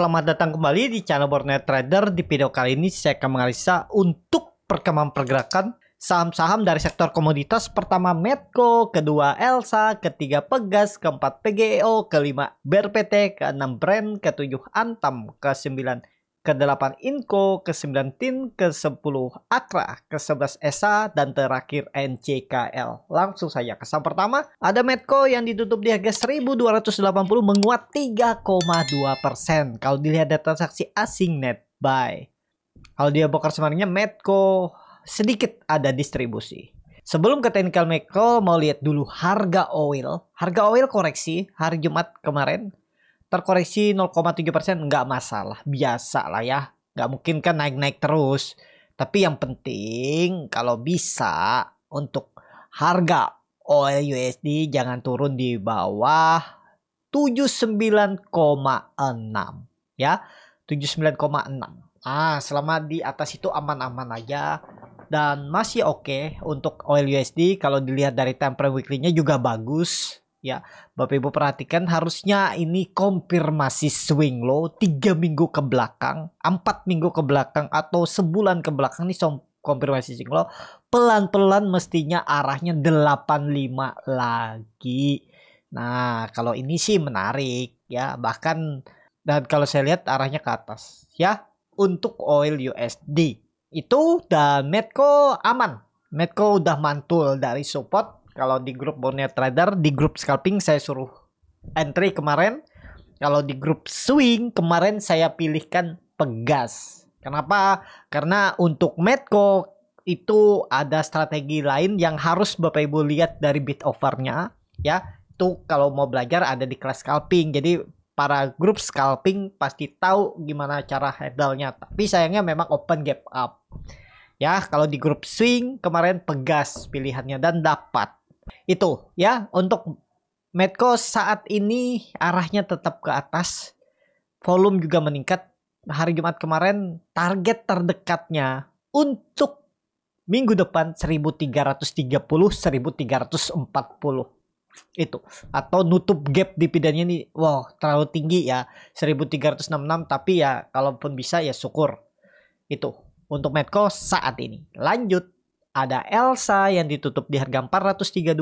Selamat datang kembali di channel Borneo Trader. Di video kali ini saya akan menganalisa untuk perkembangan pergerakan saham-saham dari sektor komoditas pertama Medco, kedua Elsa, ketiga Pegas, keempat PGEO, kelima BRPT, keenam Brand, ketujuh Antam, ke kesembilan ke-8 INCO, ke-9 TIN, ke-10 AKRA, ke-11 ESA, dan terakhir NCKL. Langsung saja ke saham pertama, ada Medco yang ditutup di harga 1280 menguat 3,2%. Kalau dilihat dari transaksi asing net buy. Kalau dia boker semarinya Medco sedikit ada distribusi. Sebelum ke technical macro mau lihat dulu harga oil. Harga oil koreksi hari Jumat kemarin terkoreksi 0,7% nggak masalah, biasa lah ya. Nggak mungkin kan naik-naik terus. Tapi yang penting kalau bisa untuk harga oil USD jangan turun di bawah 79,6 ya. 79,6. Ah, selama di atas itu aman-aman aja dan masih oke okay untuk oil USD kalau dilihat dari time frame weekly-nya juga bagus ya Bapak Ibu perhatikan harusnya ini konfirmasi swing low 3 minggu ke belakang 4 minggu ke belakang atau sebulan ke belakang ini konfirmasi swing low pelan-pelan mestinya arahnya 85 lagi nah kalau ini sih menarik ya bahkan dan kalau saya lihat arahnya ke atas ya untuk oil USD itu dan Medco aman Medco udah mantul dari support kalau di grup Borneo Trader, di grup scalping saya suruh entry kemarin. Kalau di grup swing kemarin saya pilihkan pegas. Kenapa? Karena untuk Medco itu ada strategi lain yang harus Bapak Ibu lihat dari bit overnya ya. Itu kalau mau belajar ada di kelas scalping. Jadi para grup scalping pasti tahu gimana cara handle-nya. Tapi sayangnya memang open gap up. Ya, kalau di grup swing kemarin pegas pilihannya dan dapat. Itu ya untuk Medco saat ini arahnya tetap ke atas. Volume juga meningkat. Hari Jumat kemarin target terdekatnya untuk minggu depan 1330 1340 itu atau nutup gap di dividennya nih wow terlalu tinggi ya 1366 tapi ya kalaupun bisa ya syukur itu untuk Medco saat ini lanjut ada Elsa yang ditutup di harga 432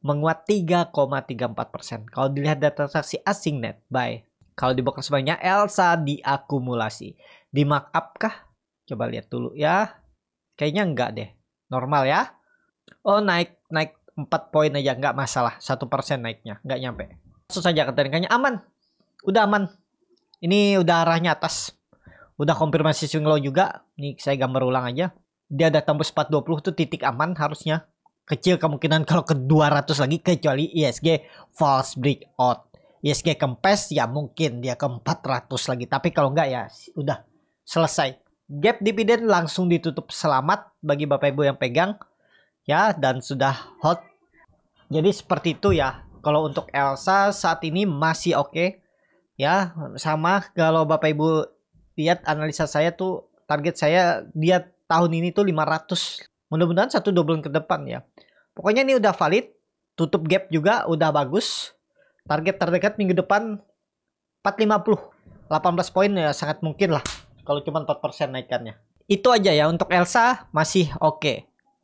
menguat 3,34%. Kalau dilihat dari transaksi asing net buy. Kalau di broker sebenarnya Elsa diakumulasi. Di markup kah? Coba lihat dulu ya. Kayaknya enggak deh. Normal ya. Oh naik naik 4 poin aja nggak masalah. 1% naiknya nggak nyampe. Langsung saja keterangannya aman. Udah aman. Ini udah arahnya atas udah konfirmasi swing low juga. Nih saya gambar ulang aja dia ada tembus 420 itu titik aman harusnya kecil kemungkinan kalau ke 200 lagi kecuali ISG false breakout ISG kempes ya mungkin dia ke 400 lagi tapi kalau enggak ya udah selesai gap dividen langsung ditutup selamat bagi Bapak Ibu yang pegang ya dan sudah hot jadi seperti itu ya kalau untuk Elsa saat ini masih oke okay. ya sama kalau Bapak Ibu lihat analisa saya tuh target saya dia tahun ini tuh 500 mudah-mudahan satu dua bulan ke depan ya pokoknya ini udah valid tutup gap juga udah bagus target terdekat minggu depan 450 18 poin ya sangat mungkin lah kalau cuma 4% naikannya itu aja ya untuk Elsa masih oke okay.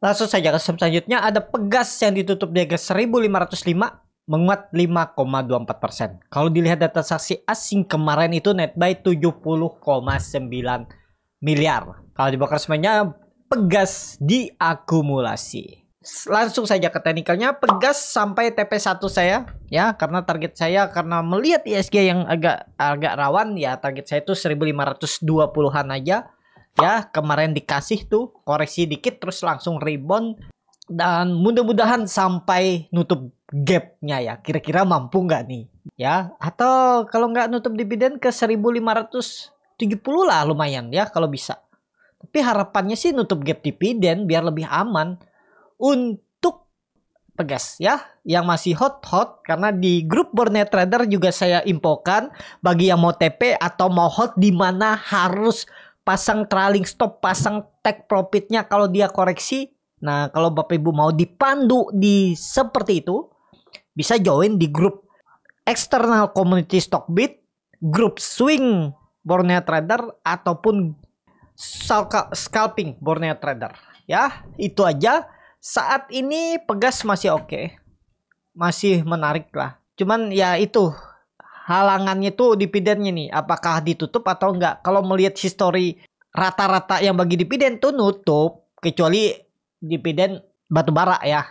langsung saja ke selanjutnya ada Pegas yang ditutup di harga 1505 menguat 5,24%. Kalau dilihat data saksi asing kemarin itu net buy 70,9 miliar. Kalau di bokersman semuanya pegas diakumulasi. Langsung saja ke teknikalnya pegas sampai TP1 saya ya karena target saya karena melihat ISG yang agak agak rawan ya target saya itu 1520-an aja ya kemarin dikasih tuh koreksi dikit terus langsung rebound dan mudah-mudahan sampai nutup gapnya ya kira-kira mampu nggak nih ya atau kalau nggak nutup dividen ke 1500 70 lah lumayan ya kalau bisa. Tapi harapannya sih nutup gap dividen biar lebih aman untuk pegas ya yang masih hot-hot karena di grup Borneo Trader juga saya infokan bagi yang mau TP atau mau hot di mana harus pasang trailing stop, pasang take profitnya kalau dia koreksi. Nah, kalau Bapak Ibu mau dipandu di seperti itu, bisa join di grup external community stock stockbit, grup swing Borneo Trader ataupun scalping Borneo Trader. Ya, itu aja. Saat ini pegas masih oke. Masih menarik lah. Cuman ya itu halangannya tuh dividennya nih apakah ditutup atau enggak kalau melihat history rata-rata yang bagi dividen tuh nutup kecuali dividen batu bara ya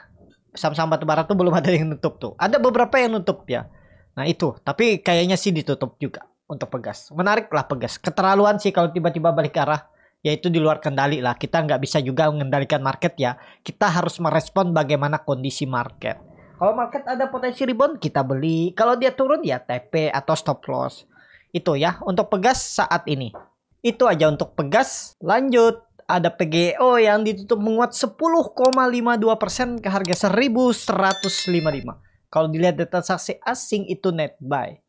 saham batu bara tuh belum ada yang nutup tuh ada beberapa yang nutup ya nah itu tapi kayaknya sih ditutup juga untuk pegas. Menarik lah pegas. Keterlaluan sih kalau tiba-tiba balik arah. Yaitu di luar kendali lah. Kita nggak bisa juga mengendalikan market ya. Kita harus merespon bagaimana kondisi market. Kalau market ada potensi rebound kita beli. Kalau dia turun ya TP atau stop loss. Itu ya untuk pegas saat ini. Itu aja untuk pegas. Lanjut ada PGO yang ditutup menguat 10,52% ke harga 1155. Kalau dilihat data transaksi asing itu net buy.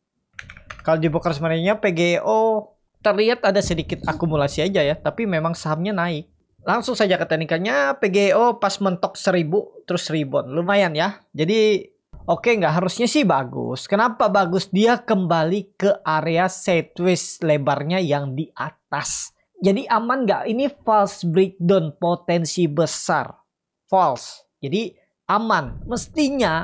Kalau di Boker sebenarnya PGO terlihat ada sedikit akumulasi aja ya, tapi memang sahamnya naik. Langsung saja ke teknikannya, PGO pas mentok 1000 terus rebound. Lumayan ya. Jadi oke nggak harusnya sih bagus. Kenapa bagus? Dia kembali ke area sideways lebarnya yang di atas. Jadi aman nggak? Ini false breakdown potensi besar. False. Jadi aman. Mestinya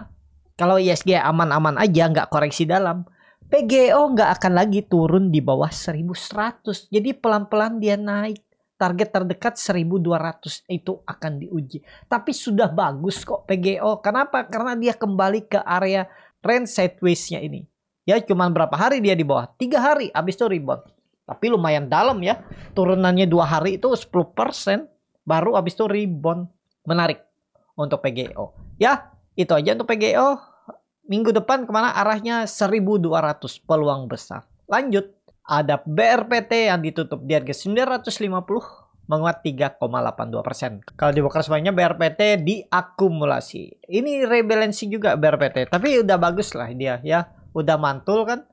kalau ISG e aman-aman aja nggak koreksi dalam. PGO nggak akan lagi turun di bawah 1100. Jadi pelan-pelan dia naik. Target terdekat 1200 itu akan diuji. Tapi sudah bagus kok PGO. Kenapa? Karena dia kembali ke area range sideways-nya ini. Ya cuman berapa hari dia di bawah? Tiga hari, Abis itu rebound. Tapi lumayan dalam ya. Turunannya dua hari itu 10%. Baru abis itu rebound. Menarik untuk PGO. Ya, itu aja untuk PGO. Minggu depan kemana arahnya 1200 peluang besar. Lanjut, ada BRPT yang ditutup di harga 950 menguat 3,82%. persen Kalau dibuka semuanya BRPT diakumulasi. Ini rebalancing juga BRPT, tapi udah bagus lah dia ya. Udah mantul kan?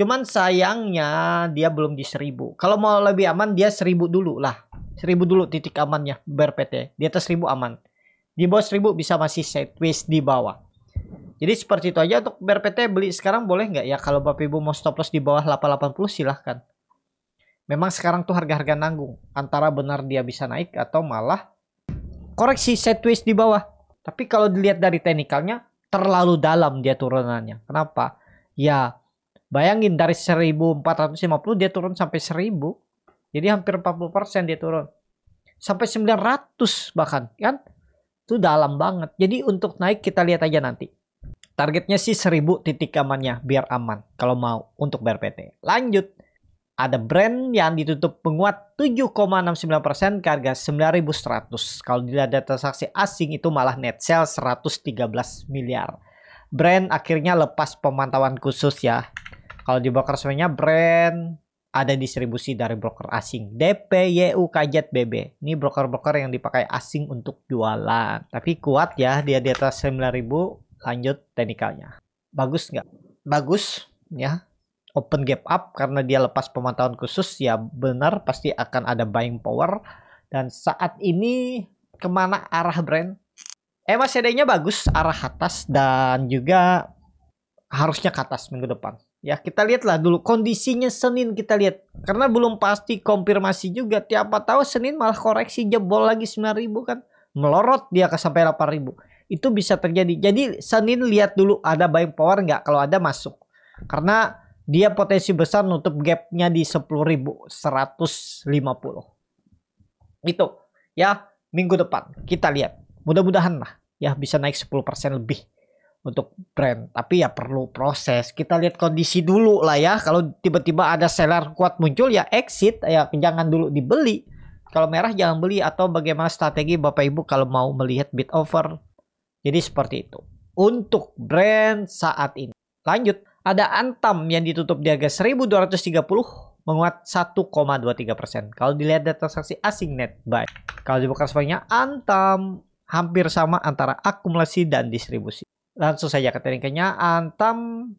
Cuman sayangnya dia belum di 1000. Kalau mau lebih aman dia 1000 dulu lah. 1000 dulu titik amannya BRPT. Di atas 1000 aman. Di bawah 1000 bisa masih sideways di bawah. Jadi seperti itu aja untuk BRPT beli sekarang boleh nggak ya kalau Bapak Ibu mau stop loss di bawah 880 silahkan. Memang sekarang tuh harga-harga nanggung antara benar dia bisa naik atau malah koreksi set twist di bawah. Tapi kalau dilihat dari teknikalnya terlalu dalam dia turunannya. Kenapa? Ya bayangin dari 1450 dia turun sampai 1000. Jadi hampir 40% dia turun. Sampai 900 bahkan kan? Itu dalam banget. Jadi untuk naik kita lihat aja nanti. Targetnya sih 1000 titik amannya biar aman kalau mau untuk BRPT. Lanjut. Ada brand yang ditutup penguat 7,69% ke harga 9.100. Kalau dilihat data saksi asing itu malah net sales 113 miliar. Brand akhirnya lepas pemantauan khusus ya. Kalau di broker semuanya brand ada distribusi dari broker asing. DPYU Kajet BB. Ini broker-broker yang dipakai asing untuk jualan. Tapi kuat ya dia di atas 9000 lanjut teknikalnya bagus nggak bagus ya open gap up karena dia lepas pemantauan khusus ya benar pasti akan ada buying power dan saat ini kemana arah brand eh, MACD-nya bagus arah atas dan juga harusnya ke atas minggu depan ya kita lihatlah dulu kondisinya Senin kita lihat karena belum pasti konfirmasi juga tiap tahu Senin malah koreksi jebol lagi 9000 kan melorot dia ke sampai 8000 itu bisa terjadi. Jadi Senin lihat dulu ada buying power nggak. Kalau ada masuk. Karena dia potensi besar nutup gapnya di 10.150. Itu ya minggu depan kita lihat. Mudah-mudahan lah ya bisa naik 10% lebih untuk brand. Tapi ya perlu proses. Kita lihat kondisi dulu lah ya. Kalau tiba-tiba ada seller kuat muncul ya exit. Ya jangan dulu dibeli. Kalau merah jangan beli atau bagaimana strategi Bapak Ibu kalau mau melihat bid over jadi seperti itu. Untuk brand saat ini. Lanjut, ada Antam yang ditutup di harga 1230 menguat 1,23%. Kalau dilihat data transaksi asing net buy. Kalau dibuka semuanya Antam hampir sama antara akumulasi dan distribusi. Langsung saja ke teringkanya Antam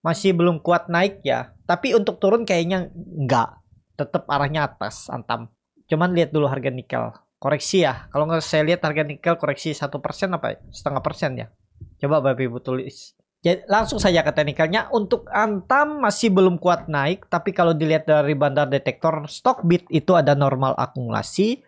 masih belum kuat naik ya. Tapi untuk turun kayaknya enggak. Tetap arahnya atas Antam. Cuman lihat dulu harga nikel koreksi ya. Kalau nggak saya lihat harga nikel koreksi satu persen apa setengah persen ya. Coba Bapak Ibu tulis. Jadi ya, langsung saja ke teknikalnya. Untuk Antam masih belum kuat naik, tapi kalau dilihat dari bandar detektor stock bit itu ada normal akumulasi.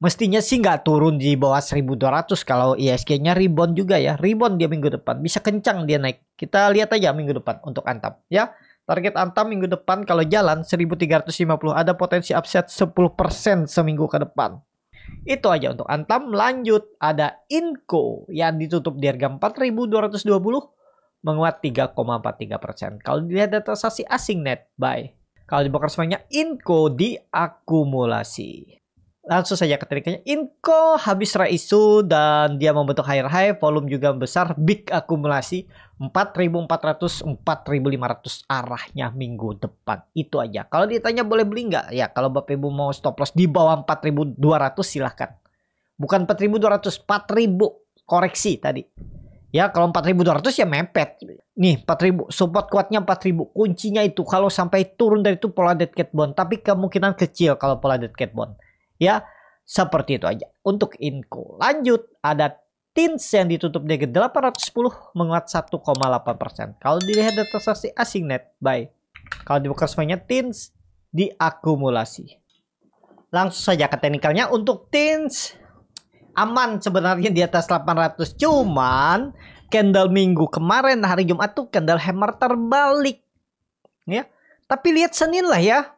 Mestinya sih nggak turun di bawah 1200 kalau ISG-nya rebound juga ya. Rebound dia minggu depan. Bisa kencang dia naik. Kita lihat aja minggu depan untuk Antam ya. Target Antam minggu depan kalau jalan 1350 ada potensi upset 10% seminggu ke depan. Itu aja untuk Antam. Lanjut ada Inco yang ditutup di harga 4.220 menguat 3,43 persen. Kalau dilihat data sasi asing net buy, kalau dibakar semuanya Inco diakumulasi langsung saja ke tekniknya. Inko habis raisu dan dia membentuk higher high, volume juga besar, big akumulasi 4.400 4.500 arahnya minggu depan. Itu aja. Kalau ditanya boleh beli nggak? Ya, kalau Bapak Ibu mau stop loss di bawah 4.200 silahkan. Bukan 4.200, 4.000 koreksi tadi. Ya, kalau 4.200 ya mepet. Nih, 4.000. Support kuatnya 4.000. Kuncinya itu kalau sampai turun dari itu pola dead cat bond. Tapi kemungkinan kecil kalau pola dead cat bond Ya, seperti itu aja. Untuk Inco. Lanjut, ada Tins yang ditutup di 810 menguat 1,8%. Kalau dilihat dari transaksi asing net, buy. Kalau dibuka semuanya, Tins diakumulasi. Langsung saja ke teknikalnya. Untuk Tins, aman sebenarnya di atas 800. Cuman, candle minggu kemarin hari Jumat tuh candle hammer terbalik. Ya, tapi lihat Senin lah ya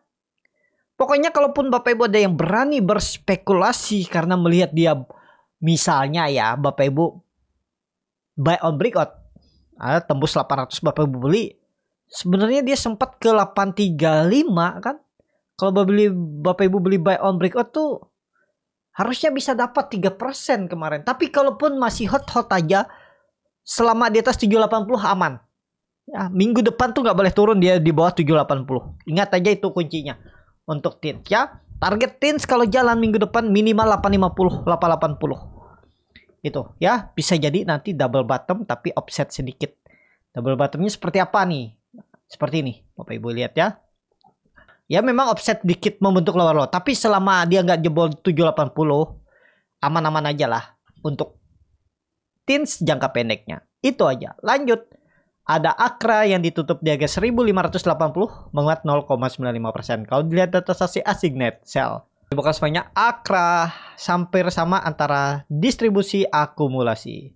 Pokoknya kalaupun Bapak Ibu ada yang berani berspekulasi karena melihat dia misalnya ya Bapak Ibu buy on breakout ah, tembus 800 Bapak Ibu beli sebenarnya dia sempat ke 835 kan kalau Bapak, beli, Bapak Ibu beli buy on breakout tuh harusnya bisa dapat 3% kemarin tapi kalaupun masih hot-hot aja selama di atas 780 aman ya, minggu depan tuh nggak boleh turun dia di bawah 780 ingat aja itu kuncinya untuk teens ya. Target teens kalau jalan minggu depan minimal 850 880. Itu ya, bisa jadi nanti double bottom tapi offset sedikit. Double bottomnya seperti apa nih? Seperti ini, Bapak Ibu lihat ya. Ya memang offset dikit membentuk lower low, tapi selama dia nggak jebol 780 aman-aman aja lah untuk teens jangka pendeknya. Itu aja. Lanjut ada Akra yang ditutup di harga 1580 menguat 0,95%. Kalau dilihat data saksi Asignet Sell, dibuka semuanya Akra sampir sama antara distribusi akumulasi.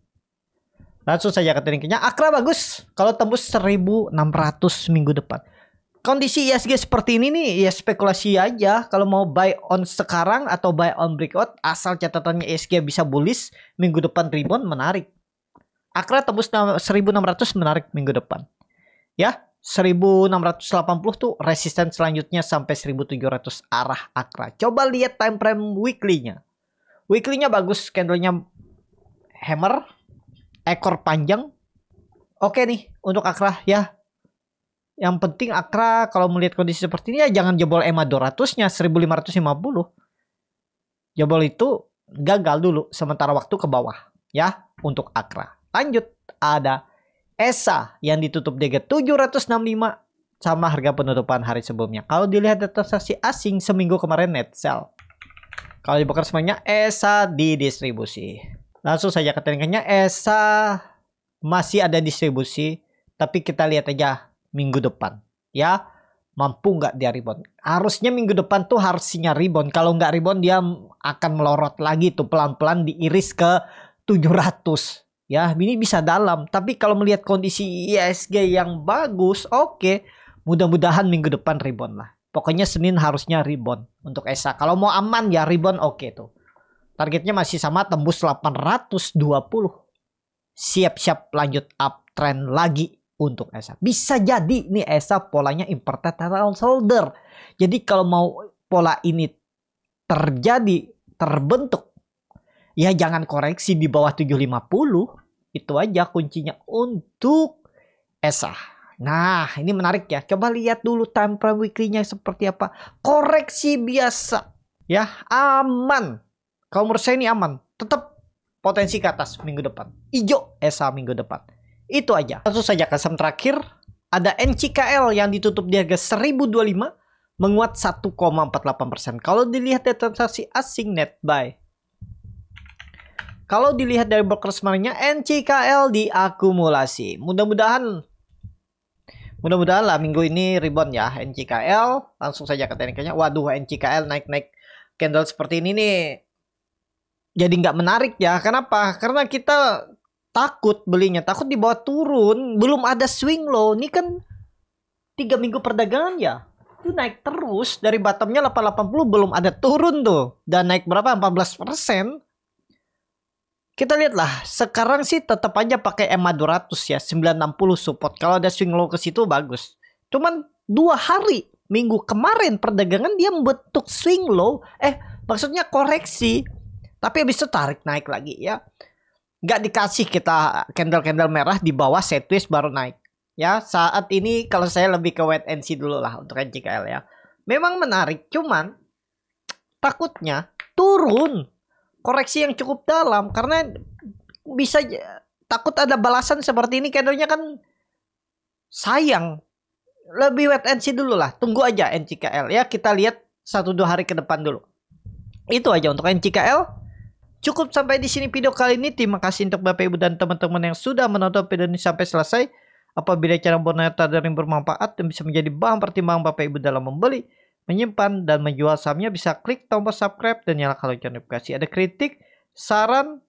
Langsung saja ke linknya. Akra bagus kalau tembus 1600 minggu depan. Kondisi ISG seperti ini nih ya spekulasi aja kalau mau buy on sekarang atau buy on breakout asal catatannya ISG bisa bullish minggu depan rebound menarik. Akra tembus 1600 menarik minggu depan. Ya, 1680 tuh resisten selanjutnya sampai 1700 arah Akra. Coba lihat time frame weekly-nya. Weekly-nya bagus, candle-nya hammer, ekor panjang. Oke nih untuk Akra ya. Yang penting Akra kalau melihat kondisi seperti ini ya jangan jebol EMA 200-nya 1550. Jebol itu gagal dulu sementara waktu ke bawah ya untuk Akra. Lanjut ada ESA yang ditutup harga 765 sama harga penutupan hari sebelumnya. Kalau dilihat data transaksi asing seminggu kemarin net sell. Kalau dibakar semuanya ESA di distribusi. Langsung saja ke tekniknya ESA masih ada distribusi tapi kita lihat aja minggu depan ya mampu nggak dia rebound harusnya minggu depan tuh harusnya rebound kalau nggak rebound dia akan melorot lagi tuh pelan-pelan diiris ke 700 ya ini bisa dalam tapi kalau melihat kondisi ISG yang bagus oke okay. mudah-mudahan minggu depan rebound lah pokoknya Senin harusnya rebound untuk ESA kalau mau aman ya rebound oke okay tuh targetnya masih sama tembus 820 siap-siap lanjut uptrend lagi untuk ESA bisa jadi nih ESA polanya impertatal solder jadi kalau mau pola ini terjadi terbentuk ya jangan koreksi di bawah 750 itu aja kuncinya untuk ESA. nah ini menarik ya coba lihat dulu time frame weekly-nya seperti apa koreksi biasa ya aman kalau menurut saya ini aman tetap potensi ke atas minggu depan ijo esa minggu depan itu aja langsung saja kesem terakhir ada NCKL yang ditutup di harga 1025 menguat 1,48%. Kalau dilihat dari transaksi asing net buy kalau dilihat dari broker semaranya NCKL diakumulasi. Mudah-mudahan mudah-mudahan lah minggu ini rebound ya NCKL. Langsung saja ke tekniknya. Waduh NCKL naik-naik candle seperti ini nih jadi nggak menarik ya. Kenapa? Karena kita takut belinya, takut dibawa turun, belum ada swing loh. Ini kan tiga minggu perdagangan ya. Itu naik terus dari bottomnya 880 belum ada turun tuh. Dan naik berapa? 14 persen kita lihatlah sekarang sih tetap aja pakai EMA 200 ya 960 support kalau ada swing low ke situ bagus cuman dua hari minggu kemarin perdagangan dia membentuk swing low eh maksudnya koreksi tapi habis itu tarik naik lagi ya nggak dikasih kita candle-candle merah di bawah set twist baru naik ya saat ini kalau saya lebih ke wait and see dulu lah untuk NCKL ya memang menarik cuman takutnya turun koreksi yang cukup dalam karena bisa takut ada balasan seperti ini kadernya kan sayang lebih wait and see dulu lah tunggu aja NCKL ya kita lihat satu dua hari ke depan dulu itu aja untuk NCKL Cukup sampai di sini video kali ini. Terima kasih untuk Bapak Ibu dan teman-teman yang sudah menonton video ini sampai selesai. Apabila cara boneta dan bermanfaat dan bisa menjadi bahan pertimbangan Bapak Ibu dalam membeli menyimpan, dan menjual sahamnya bisa klik tombol subscribe dan nyalakan lonceng notifikasi. Ada kritik, saran,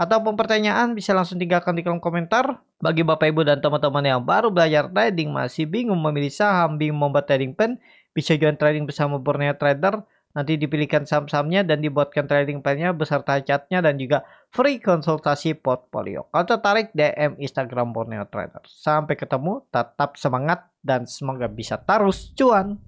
atau pertanyaan bisa langsung tinggalkan di kolom komentar. Bagi Bapak Ibu dan teman-teman yang baru belajar trading masih bingung memilih saham, bingung membuat trading plan, bisa join trading bersama Borneo Trader. Nanti dipilihkan saham-sahamnya dan dibuatkan trading plan-nya beserta catnya dan juga free konsultasi portfolio. Kalau tertarik DM Instagram Borneo Trader. Sampai ketemu, tetap semangat dan semoga bisa terus cuan.